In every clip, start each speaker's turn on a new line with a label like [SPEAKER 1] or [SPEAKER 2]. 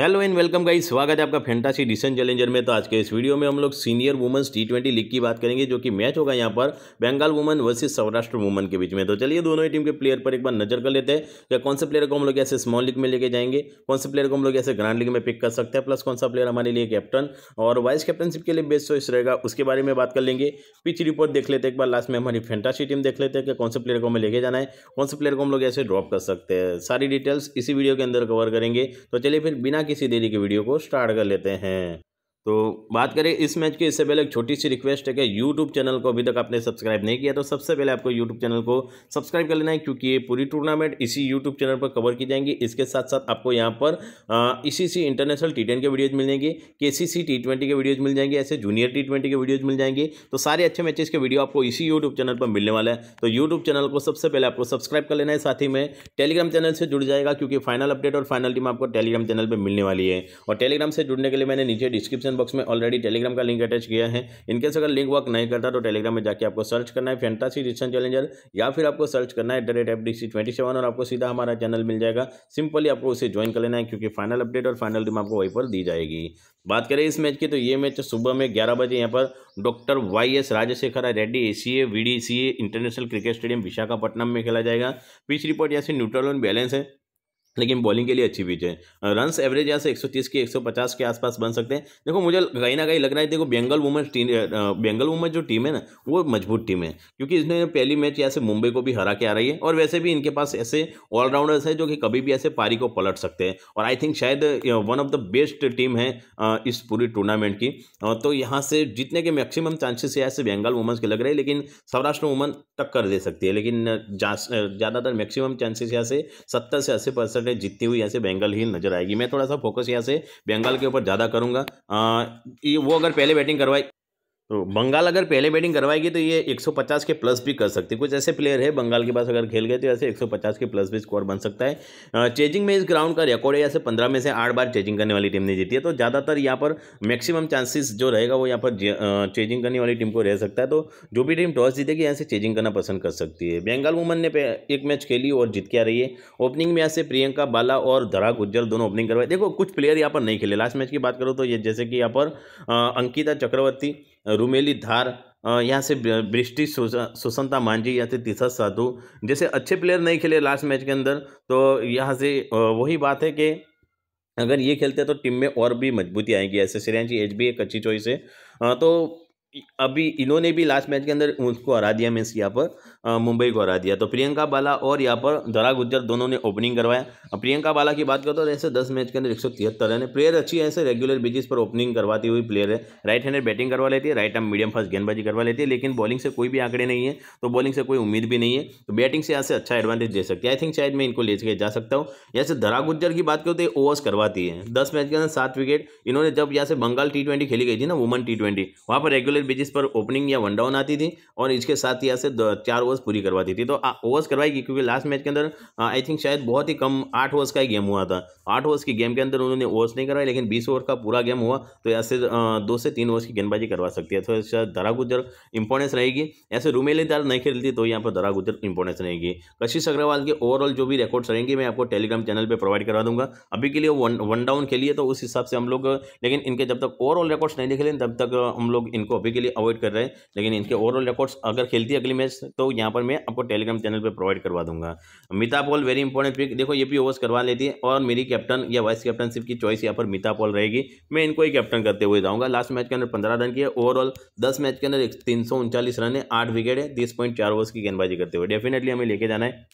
[SPEAKER 1] hello and welcome guys स्वागत है आपका फैंटासी डिसन चैलेंजर में तो आज के इस वीडियो में हम लोग senior women's T twenty league की बात करेंगे जो कि मैच होगा यहाँ पर Bengal women versus Saurashtra women के बीच में तो चलिए दोनों ही टीम के प्लेयर पर एक बार नजर कर लेते हैं या कौन से प्लेयर को हम लोग ऐसे स्मॉल लीग में लेके जाएंगे कौन से प्लेयर को हम लोग ऐसे ग्रांड लीग में पिक कर सकते हैं प्लस कौन सा प्लेयर हमारे लिए कैप्टन और वाइस कैप्टनशिप के लिए बेस्ट चॉइस रहेगा उसके बारे में बात कर लेंगे पिच रिपोर्ट देख लेते हैं एक बार लास्ट में हमारी फैंटासी टीम देख लेते हैं कि कौन से प्लेयर को हमें लेके जाना है कौन से प्लेयर को हम लोग ऐसे ड्रॉप कर सकते हैं सारी डिटेल्स इसी वीडियो के अंदर कवर करेंगे तो चलिए फिर बिना किसी देरी के वीडियो को स्टार्ट कर लेते हैं तो बात करें इस मैच के इससे पहले एक छोटी सी रिक्वेस्ट है कि यूट्यूब चैनल को अभी तक आपने सब्सक्राइब नहीं किया तो सबसे पहले आपको यूट्यूब चैनल को सब्सक्राइब कर लेना है क्योंकि ये पूरी टूर्नामेंट इसी यूट्यूब चैनल पर कवर की जाएंगी इसके साथ साथ आपको यहाँ पर इसी सी इंटरनेशनल टी के वीडियोज़ मिल जाएंगे के सी सी टी के वीडियोज़ मिल जाएंगे ऐसे जूनियर टी के वीडियोज़ मिल जाएंगे तो सारे अच्छे मैचेस के वीडियो आपको इसी यूट्यूब चैनल पर मिलने वाला है तो यूट्यूब चैनल को सबसे पहले आपको सब्सक्राइब कर लेना है साथ ही में टेलीग्राम चैनल से जुड़ जाएगा क्योंकि फाइनल अपडेट और फाइनल टीम आपको टेलीग्राम चैनल पर मिलने वाली है और टेलीग्राम से जुड़ने के लिए मैंने नीचे डिस्क्रिप्शन डिस्क्रिप्शन बॉक्स में ऑलरेडी टेलीग्राम का लिंक अटैच किया है इनकेस अगर लिंक वर्क नहीं करता तो टेलीग्राम में जाकर आपको सर्च करना है फैंटासी डिस्टन चैलेंजर या फिर आपको सर्च करना है एट द एफ डी और आपको सीधा हमारा चैनल मिल जाएगा सिंपली आपको उसे ज्वाइन कर लेना है क्योंकि फाइनल अपडेट और फाइनल टीम आपको वहीं पर दी जाएगी बात करें इस मैच की तो ये मैच सुबह में ग्यारह बजे यहाँ पर doctor Y S Rajasekhar Reddy A C A V D C A international cricket stadium Visakhapatnam में खेला जाएगा पिच रिपोर्ट यहाँ से न्यूट्रल ऑन बैलेंस है लेकिन बॉलिंग के लिए अच्छी पिच है रन्स एवरेज यहाँ से 130 के 150 के आसपास बन सकते हैं देखो मुझे कहीं ना कहीं लग रहा है देखो Bengal women team Bengal women's जो टीम है ना वो मजबूत टीम है क्योंकि इसने पहली मैच यहाँ से मुंबई को भी हरा के आ रही है और वैसे भी इनके पास ऐसे ऑलराउंडर्स हैं जो कि कभी भी ऐसे पारी को पलट सकते हैं और आई थिंक शायद one of the best team है इस पूरी टूर्नामेंट की तो यहाँ से जीतने के मैक्सिमम चांसेस यहाँ से बंगाल वुमेंस के लग रहे हैं लेकिन सौराष्ट्र वुमन टक्कर दे सकती है लेकिन ज़्यादातर मैक्सिमम चांसेस यहाँ से सत्तर से अस्सी परसेंट परसेंटेज जीतती हुई यहाँ से बंगाल ही नजर आएगी मैं थोड़ा सा फोकस यहाँ से बंगाल के ऊपर ज़्यादा करूँगा वो अगर पहले बैटिंग करवाई तो बंगाल अगर पहले बैटिंग करवाएगी तो ये 150 के प्लस भी कर सकती है कुछ ऐसे प्लेयर है बंगाल के पास अगर खेल गए तो ऐसे 150 के प्लस भी स्कोर बन सकता है चेजिंग में इस ग्राउंड का रिकॉर्ड है ऐसे 15 में से आठ बार चेजिंग करने वाली टीम ने जीती है तो ज़्यादातर यहाँ पर मैक्सिमम चांसेस जो रहेगा वो यहाँ पर चेजिंग करने वाली टीम को रह सकता है तो जो भी टीम टॉस जीतेगी यहाँ से चेजिंग करना पसंद कर सकती है बंगाल वुमन ने एक मैच खेली और जीत के आ रही है ओपनिंग में यहाँ से प्रियंका बाला और धरा गुज्जर दोनों ओपनिंग करवाए देखो कुछ प्लेयर यहाँ पर नहीं खेले लास्ट मैच की बात करो तो ये जैसे कि यहाँ पर अंकिता चक्रवर्ती रुमेली धार यहाँ से बृष्टि सुसंता मांझी या फिर तीसरा साधु जैसे अच्छे प्लेयर नहीं खेले लास्ट मैच के अंदर तो यहाँ से वही बात है कि अगर ये खेलते हैं तो टीम में और भी मजबूती आएगी ऐसे जी एच भी एक अच्छी चॉइस है तो अभी इन्होंने भी लास्ट मैच के अंदर उनको हरा दिया इस यहाँ पर मुंबई को हरा दिया तो प्रियंका बाला और यहाँ पर धरा गुज्जर दोनों ने ओपनिंग करवाया प्रियंका बाला की बात करो तो ऐसे दस मैच के अंदर एक सौ तिहत्तर रन प्लेयर अच्छी है ऐसे रेगुलर बेसिस पर ओपनिंग करवाती हुई प्लेयर है राइट हैंडेड बैटिंग करवा लेती है राइट आर्म मीडियम फास्ट गेंदबाजी करवा लेती है लेकिन बॉलिंग से कोई भी आंकड़े नहीं है तो बॉलिंग से कोई उम्मीद भी नहीं है तो बैटिंग से यहाँ से अच्छा एडवांटेज दे सकती है आई थिंक शायद मैं इनको ले सके जा सकता हूँ यहाँ से धरा गुज्जर की बात करो तो ओवर्स करवाती है दस मैच के अंदर सात विकेट इन्होंने जब यहाँ से बंगाल टी ट्वेंटी खेली गई थी ना वुमन टी ट्वेंटी पर रेगुलर बेसिस पर ओपनिंग या वन डाउन आती थी और इसके साथ यहाँ से चार ओवर ओवर्स पूरी करवा दी थी तो ओवर्स करवाई गई क्योंकि लास्ट मैच के अंदर आई थिंक शायद बहुत ही कम आठ ओवर्स का ही गेम हुआ था आठ ओवर्स की गेम के अंदर उन्होंने ओवर्स नहीं करवाई लेकिन बीस ओवर का पूरा गेम हुआ तो ऐसे दो से तीन ओवर्स की गेंदबाजी करवा सकती है तो शायद धरा गुजर इंपॉर्टेंस रहेगी ऐसे रूमेली दार नहीं खेलती तो यहाँ पर धरा गुजर इंपॉर्टेंस रहेगी कशिश अग्रवाल के ओवरऑल जो भी रिकॉर्ड्स रहेंगे मैं आपको टेलीग्राम चैनल पर प्रोवाइड करवा दूंगा अभी के लिए वन डाउन खेलिए तो उस हिसाब से हम लोग लेकिन इनके जब तक ओवरऑल रिकॉर्ड्स नहीं निकले तब तक हम लोग इनको अभी के लिए अवॉइड कर रहे हैं लेकिन इनके ओवरऑल रिकॉर्ड्स अगर खेलती है अगली मैच तो यहाँ पर मैं आपको टेलीग्राम चैनल पर प्रोवाइड करवा दूंगा मिता पॉल वेरी इंपॉर्टेंट पिक देखो ये भी ओवर्स करवा लेती है और मेरी कैप्टन या वाइस कैप्टनशिप की चॉइस यहाँ पर मिता पॉल रहेगी मैं इनको ही कैप्टन करते हुए जाऊँगा लास्ट मैच के अंदर पंद्रह रन किए ओवरऑल दस मैच के अंदर तीन रन है आठ विकेट है तीस पॉइंट चार ओवर्स की गेंदबाजी करते हुए डेफिनेटली हमें लेके जाना है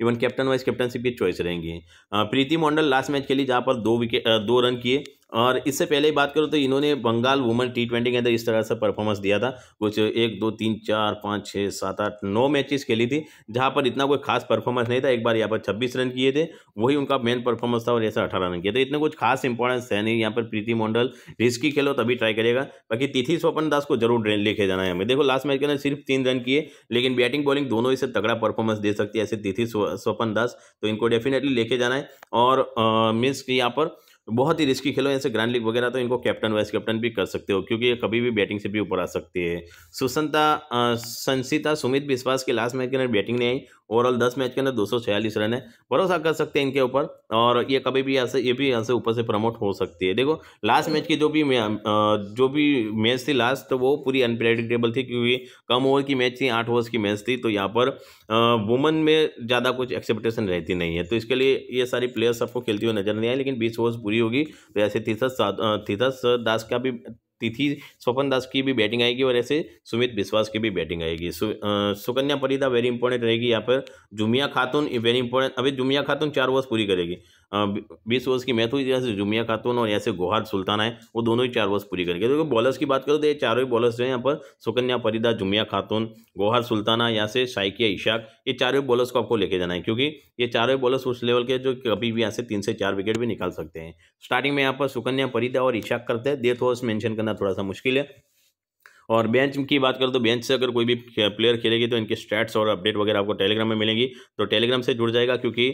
[SPEAKER 1] इवन कैप्टन वाइस कैप्टनशिप की चॉइस रहेंगी प्रीति मंडल लास्ट मैच के लिए जहाँ पर दो विकेट दो रन किए और इससे पहले बात करूँ तो इन्होंने बंगाल वुमेन टी ट्वेंटी के अंदर इस तरह से परफॉर्मेंस दिया था कुछ एक दो तीन चार पाँच छः सात आठ नौ मैचेस खेली थी जहाँ पर इतना कोई खास परफॉर्मेंस नहीं था एक बार यहाँ पर छब्बीस रन किए थे वही उनका मेन परफॉर्मेंस था और ऐसे अठारह रन किए थे तो इतने कुछ खास इंपॉर्टेंस है नहीं यहाँ पर प्रीति मंडल रिस्की खेलो तभी ट्राई करेगा बाकी तिथि स्वपन दास को जरूर लेके जाना है हमें देखो लास्ट मैच के अंदर सिर्फ तीन रन किए लेकिन बैटिंग बॉलिंग दोनों इसे तगड़ा परफॉर्मेंस दे सकती है ऐसे तिथि स्वपन दास तो इनको डेफिनेटली लेके जाना है और मीन्स कि यहाँ पर बहुत ही रिस्की खेलो ऐसे ग्रैंड लीग वगैरह तो इनको कैप्टन वाइस कैप्टन भी कर सकते हो क्योंकि ये कभी भी बैटिंग से भी ऊपर आ सकती है सुसंता संसिता सुमित विश्वास के लास्ट मैच के अंदर बैटिंग नहीं आई ओवरऑल दस मैच के अंदर दो रन है भरोसा कर सकते हैं इनके ऊपर और ये कभी भी ऐसे ये भी से ऊपर से प्रमोट हो सकती है देखो लास्ट मैच की जो भी जो भी मैच थी लास्ट तो वो पूरी अनप्रेडिक्टेबल थी क्योंकि कम ओवर की मैच थी आठ ओवर्स की मैच थी तो यहाँ पर वुमन में ज़्यादा कुछ एक्सपेक्टेशन रहती नहीं है तो इसके लिए ये सारी प्लेयर्स सबको खेलती हुई नजर नहीं आई लेकिन बीस ओवर्स पूरी होगी तो ऐसे तीसस तीसस दास का भी तिथि स्वपन दास की भी बैटिंग आएगी और ऐसे सुमित विश्वास की भी बैटिंग आएगी सु, आ, सुकन्या परिदा वेरी इंपॉर्टेंट रहेगी यहाँ पर जुमिया खातून वेरी इंपॉर्टेंट अभी जुमिया खातून चार ओवर्स पूरी करेगी बीस ओवर्स की मैच हुई तो जैसे जुमिया खातून और ऐसे गोहार सुल्ताना है वो दोनों ही चार ओवर्स पूरी करके देखो बॉलर्स की बात करो तो ये चारों ही बॉलर्स जो हैं यहाँ पर सुकन्या परिदा जुमिया खातून गोहार सुल्ताना यहाँ से शाइकिया इशाक ये चारों बॉलर्स को आपको लेके जाना है क्योंकि ये चारों बॉलर्स उस लेवल के जो कभी भी यहाँ से तीन से चार विकेट भी निकाल सकते हैं स्टार्टिंग में यहाँ पर सुकन्या परिदा और इशाक करते हैं देथ ओवर्स मैंशन करना थोड़ा सा मुश्किल है और बेंच की बात करें तो बेंच से अगर कोई भी प्लेयर खेलेगी तो इनके स्टैट्स और अपडेट वगैरह आपको टेलीग्राम में मिलेंगी तो टेलीग्राम से जुड़ जाएगा क्योंकि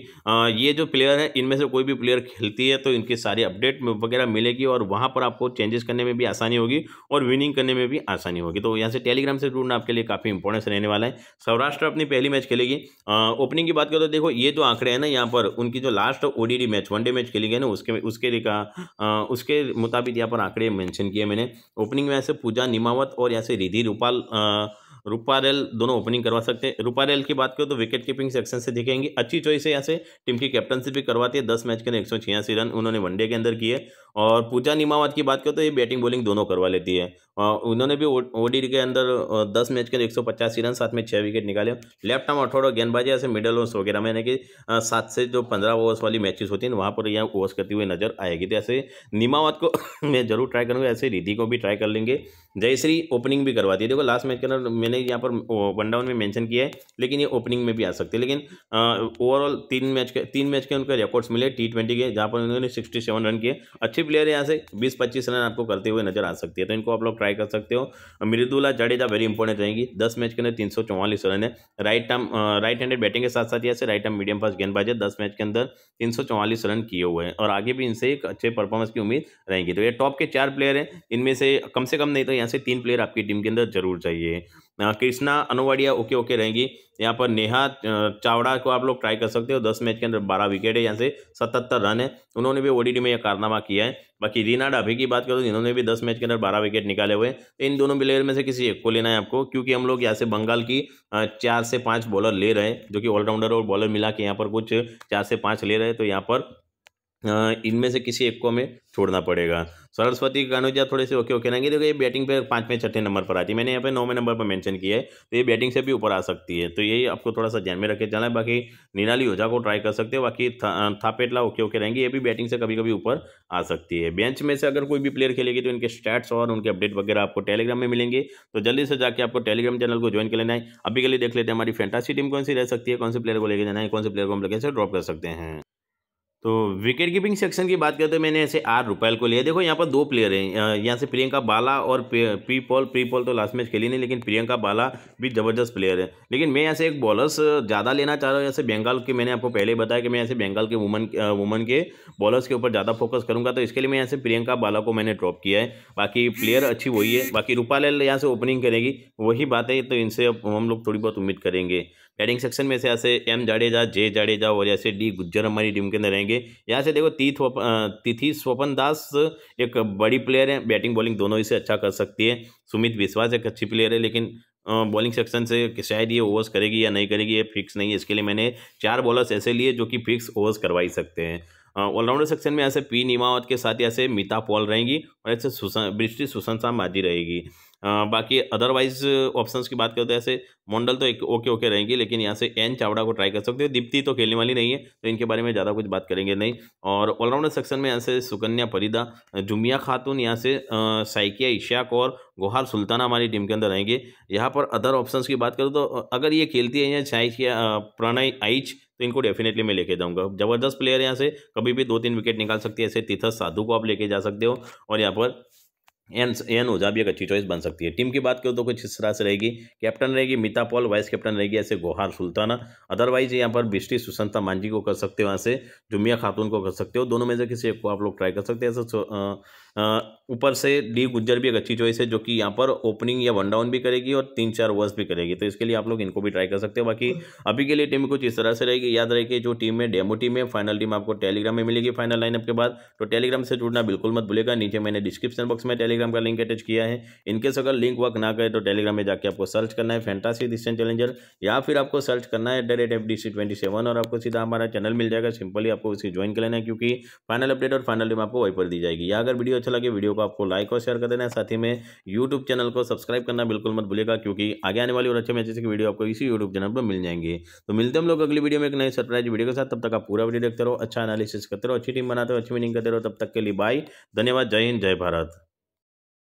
[SPEAKER 1] ये जो प्लेयर है इनमें से कोई भी प्लेयर खेलती है तो इनके सारे अपडेट वगैरह मिलेगी और वहाँ पर आपको चेंजेस करने में भी आसानी होगी और विनिंग करने में भी आसानी होगी तो यहाँ से टेलीग्राम से जुड़ना आपके लिए काफ़ी इंपॉर्टेंस रहने वाला है सौराष्ट्र अपनी पहली मैच खेलेगी ओपनिंग की बात करें तो देखो ये जो आंकड़े हैं ना यहाँ पर उनकी जो लास्ट ओ मैच वनडे मैच खेली गई ना उसके उसके उसके मुताबिक यहाँ पर आंकड़े मैंशन किए मैंने ओपनिंग में ऐसे पूजा निमावत और यहाँ से रिधि रूपाल रूपारेल दोनों ओपनिंग करवा सकते हैं रूपारेल की बात करो तो विकेट कीपिंग सेक्शन से दिखेंगे अच्छी चॉइस है यहाँ से टीम की कैप्टनशिप भी करवाती है दस मैच के एक सौ छियासी रन उन्होंने वनडे के अंदर किए और पूजा निमावत की बात करो तो ये बैटिंग बॉलिंग दोनों करवा लेती है उन्होंने भी ओडीडी के अंदर दस मैच के अंदर एक सौ पचासी रन साथ में छः विकेट निकाले लेफ्ट आर्म अठौड़ और गेंदबाजी ऐसे मिडल ओवर्स वगैरह में यानी कि सात से जो पंद्रह ओवर्स वाली मैचेस होती हैं वहाँ पर यहाँ ओवर्स करती हुई नजर आएगी तो ऐसे निमावत को मैं जरूर ट्राई करूँगा ऐसे रिधि को भी ट्राई कर लेंगे जयश्री ओपनिंग भी करवाती है देखो लास्ट मैच के अंदर मैंने यहाँ पर वन डाउन में मैंशन किया है लेकिन ये ओपनिंग में भी आ सकती है लेकिन ओवरऑल तीन मैच के तीन मैच के उनके रिकॉर्ड्स मिले टी ट्वेंटी के जहाँ पर उन्होंने सिक्सटी सेवन रन किए अच्छे प्लेयर यहाँ से बीस पच्चीस रन आपको करते हुए नजर आ सकती है तो इनको आप लोग ट्राई कर सकते हो मृदुला जडेजा वेरी इंपॉर्टेंट रहेंगी दस मैच के अंदर तीन सौ चौवालीस रन है right term right handed batting के साथ साथ ऐसे राइट टर्म मीडियम फास्ट गेंदबाज है दस मैच के अंदर तीन सौ चौवालीस रन किए हुए हैं और आगे भी इनसे एक अच्छे परफॉर्मेंस की उम्मीद रहेगी तो ये टॉप के चार प्लेयर हैं इनमें से कम से कम नहीं तो यहाँ से तीन प्लेयर आपकी टीम के अंदर जरूर चाहिए हाँ, कृष्णा अनुवाडिया ओके ओके रहेंगी यहाँ पर नेहा चावड़ा को आप लोग ट्राई कर सकते हो दस मैच के अंदर बारह विकेट है यहाँ से सतहत्तर रन है उन्होंने भी ओडीडी में यह कारनामा किया है बाकी रीना डाभी की बात करो तो इन्होंने भी दस मैच के अंदर बारह विकेट निकाले हुए हैं तो इन दोनों प्लेयर में से किसी एक को लेना है आपको क्योंकि हम लोग यहाँ से बंगाल की चार से पाँच बॉलर ले रहे हैं जो कि ऑलराउंडर और बॉलर मिला के यहाँ पर कुछ चार से पाँच ले रहे हैं तो यहाँ पर हाँ, इनमें से किसी एक को हमें छोड़ना पड़ेगा सरस्वती कानोजिया थोड़े से ओके ओके रहेंगे देखो ये बैटिंग पे पाँचवें छठे नंबर पर आती है मैंने यहाँ पे नौवें नंबर पर मेंशन किया है तो ये बैटिंग से भी ऊपर आ सकती है तो यही आपको थोड़ा सा ध्यान में रखे जाना है बाकी निराली ओझा को ट्राई कर सकते हैं बाकी था, थापेटला ओके ओके रहेंगे ये भी बैटिंग से कभी कभी ऊपर आ सकती है बेंच में से अगर कोई भी प्लेयर खेलेगी तो इनके स्टैट्स और उनके अपडेट वगैरह आपको टेलीग्राम में मिलेंगे तो जल्दी से जाकर आपको टेलीग्राम चैनल को ज्वाइन कर लेना है अभी के लिए देख लेते हैं हमारी फैंटासी टीम कौन सी रह सकती है कौन से प्लेयर को लेकर जाना है कौन से प्लेयर को हम लोग कैसे ड्रॉप कर सकते हैं तो विकेट कीपिंग सेक्शन की बात करते हैं मैंने ऐसे आर रुपैल को लिया देखो यहाँ पर दो प्लेयर हैं यहाँ से प्रियंका बाला और पी पॉल पी पॉल तो लास्ट मैच खेली नहीं लेकिन प्रियंका बाला भी जबरदस्त प्लेयर है लेकिन मैं यहाँ से एक बॉलर्स ज़्यादा लेना चाह रहा हूँ जैसे बंगाल के मैंने आपको पहले बताया कि मैं ऐसे बंगाल के वुमन वुमन के बॉलर्स के ऊपर ज़्यादा फोकस करूँगा तो इसके लिए मैं यहाँ से प्रियंका बाला को मैंने ड्रॉप किया है बाकी प्लेयर अच्छी वही है बाकी रूपाल यहाँ से ओपनिंग करेगी वही बात है तो इनसे हम लोग थोड़ी बहुत उम्मीद करेंगे बैटिंग सेक्शन में से ऐसे एम जाडेजा जे जाडेजा और ऐसे डी गुज्जर हमारी टीम के अंदर रहेंगे यहाँ से देखो तीथ तिथि स्वपन दास एक बड़ी प्लेयर है बैटिंग बॉलिंग दोनों ही से अच्छा कर सकती है सुमित विश्वास एक अच्छी प्लेयर है लेकिन बॉलिंग सेक्शन से शायद ये ओवर्स करेगी या नहीं करेगी ये फिक्स नहीं है इसके लिए मैंने चार बॉलर्स ऐसे लिए जो कि फिक्स ओवर्स करवा ही सकते हैं ऑलराउंडर सेक्शन में ऐसे पी निमावत के साथ ऐसे मिता पॉल रहेंगी और ऐसे सुशांत बृष्टि सुशांत शाह माजी रहेगी बाकी अदरवाइज ऑप्शंस की बात करते हैं तो ऐसे मंडल तो एक ओके ओके रहेंगे लेकिन यहाँ से एन चावड़ा को ट्राई कर सकते हो दीप्ति तो खेलने वाली नहीं है तो इनके बारे में ज़्यादा कुछ बात करेंगे नहीं और ऑलराउंडर सेक्शन में यहाँ से सुकन्या परिदा जुमिया खातून यहाँ से साइकिया इशाक और गोहार सुल्ताना हमारी टीम के अंदर रहेंगे यहाँ पर अदर ऑप्शन की बात करूँ तो अगर ये खेलती है या साइकिया प्रणय आइच तो इनको डेफिनेटली मैं लेके जाऊंगा जबरदस्त प्लेयर यहाँ से कभी भी दो तीन विकेट निकाल सकती है ऐसे तीर्थ साधु को आप लेके जा सकते हो और यहाँ पर एन एन ओझा भी एक अच्छी चॉइस बन सकती है टीम की बात करो तो कुछ इस तरह से रहेगी कैप्टन रहेगी मिता पॉल वाइस कैप्टन रहेगी ऐसे गोहार सुल्ताना अदरवाइज यहाँ पर बिस्टी सुसंता मांझी को कर सकते हो यहाँ से जुमिया खातून को कर सकते हो दोनों में से किसी एक को आप लोग ट्राई कर सकते हैं ऐसा ऊपर से डी गुज्जर भी एक अच्छी चॉइस है जो कि यहाँ पर ओपनिंग या वन डाउन भी करेगी और तीन चार ओवर्स भी करेगी तो इसके लिए आप लोग इनको भी ट्राई कर सकते हो बाकी अभी के लिए टीम कुछ इस तरह से रहेगी याद रहे कि जो टीम है डेमो टीम है फाइनल टीम आपको टेलीग्राम में मिलेगी फाइनल लाइनअप के बाद तो टेलीग्राम से जुड़ना बिल्कुल मत भूलेगा नीचे मैंने डिस्क्रिप्शन बॉक्स में टेलीग्राम का लिंक अटैच किया है इनकेस अगर लिंक वर्क ना करे तो टेलीग्राम में जाकर आपको सर्च करना है फैंटासी डिस्टेंट चैलेंजर या फिर आपको सर्च करना है at the F D C twenty seven और आपको सीधा हमारा चैनल मिल जाएगा सिंपली आपको उसे ज्वाइन कर लेना है क्योंकि फाइनल अपडेट और फाइनल टीम आपको वहीं पर दी जाएगी या अगर वीडियो अच्छा लगे वीडियो को आपको लाइक और शेयर कर देना साथ ही में यूट्यूब चैनल को सब्सक्राइब करना बिल्कुल मत भूलेगा क्योंकि आगे आने वाली और अच्छे मैचेस की वीडियो आपको इसी यूट्यूब चैनल पर मिल जाएंगे तो मिलते हम लोग अगली वीडियो में एक नई सरप्राइज वीडियो के साथ तब तक आप पूरा वीडियो देखते रहो अच्छा एनालिसिस करते रहो अच्छी टीम बनाते हो अच्छी मीनिंग करते रहो तब तक के लिए बाय धन्यवाद जय हिंद जय भारत